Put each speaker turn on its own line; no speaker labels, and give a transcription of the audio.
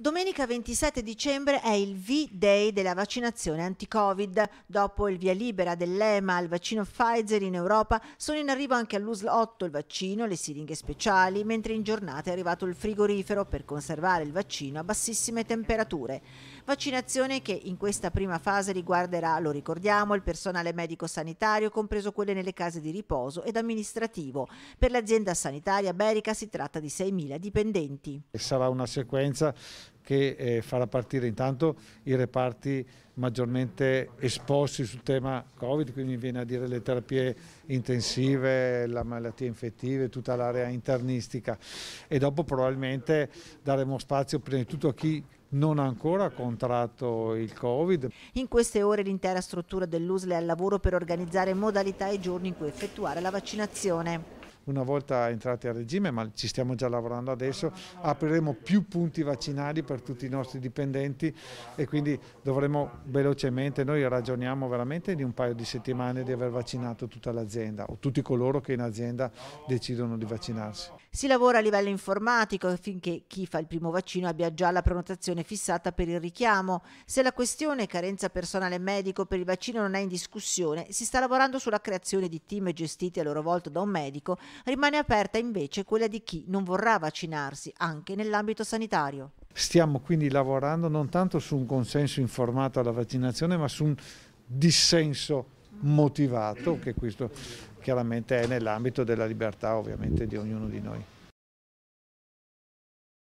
Domenica 27 dicembre è il V-Day della vaccinazione anti-Covid. Dopo il via libera dell'EMA al vaccino Pfizer in Europa, sono in arrivo anche all'USL 8 il vaccino, le siringhe speciali, mentre in giornata è arrivato il frigorifero per conservare il vaccino a bassissime temperature. Vaccinazione che in questa prima fase riguarderà, lo ricordiamo, il personale medico-sanitario, compreso quelle nelle case di riposo ed amministrativo. Per l'azienda sanitaria berica si tratta di 6.000 dipendenti.
Sarà una sequenza che eh, farà partire intanto i reparti maggiormente esposti sul tema Covid, quindi viene a dire le terapie intensive, la malattia infettive, tutta l'area internistica e dopo probabilmente daremo spazio prima di tutto a chi non ha ancora contratto il Covid.
In queste ore l'intera struttura dell'USLE è al lavoro per organizzare modalità e giorni in cui effettuare la vaccinazione
una volta entrati a regime, ma ci stiamo già lavorando adesso, apriremo più punti vaccinali per tutti i nostri dipendenti e quindi dovremo velocemente, noi ragioniamo veramente di un paio di settimane di aver vaccinato tutta l'azienda o tutti coloro che in azienda decidono di vaccinarsi.
Si lavora a livello informatico affinché chi fa il primo vaccino abbia già la prenotazione fissata per il richiamo. Se la questione carenza personale medico per il vaccino non è in discussione, si sta lavorando sulla creazione di team gestiti a loro volta da un medico rimane aperta invece quella di chi non vorrà vaccinarsi anche nell'ambito sanitario.
Stiamo quindi lavorando non tanto su un consenso informato alla vaccinazione ma su un dissenso motivato che questo chiaramente è nell'ambito della libertà ovviamente di ognuno di noi.